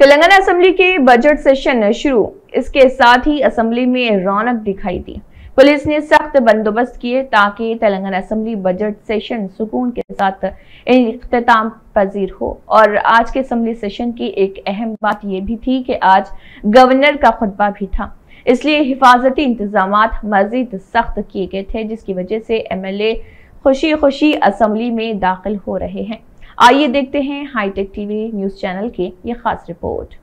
Telangana assembly के budget session शुरू इसके साथ ही असेंबली में रौनक दिखाई दी पुलिस ने सख्त बंदोबस्त किए ताकि तेलंगाना असेंबली बजट सेशन सुकून के साथ इख्ताम पजीर हो और आज के असेंबली सेशन की एक अहम बात यह भी थी कि आज गवर्नर का खुतबा भी था इसलिए हिफाजती इंतजाम मजीद सख्त किए गए थे जिसकी वजह से एमएलए खुशी खुशी असम्बली में दाखिल हो रहे हैं आइए देखते हैं हाईटेक टीवी न्यूज चैनल की ये खास रिपोर्ट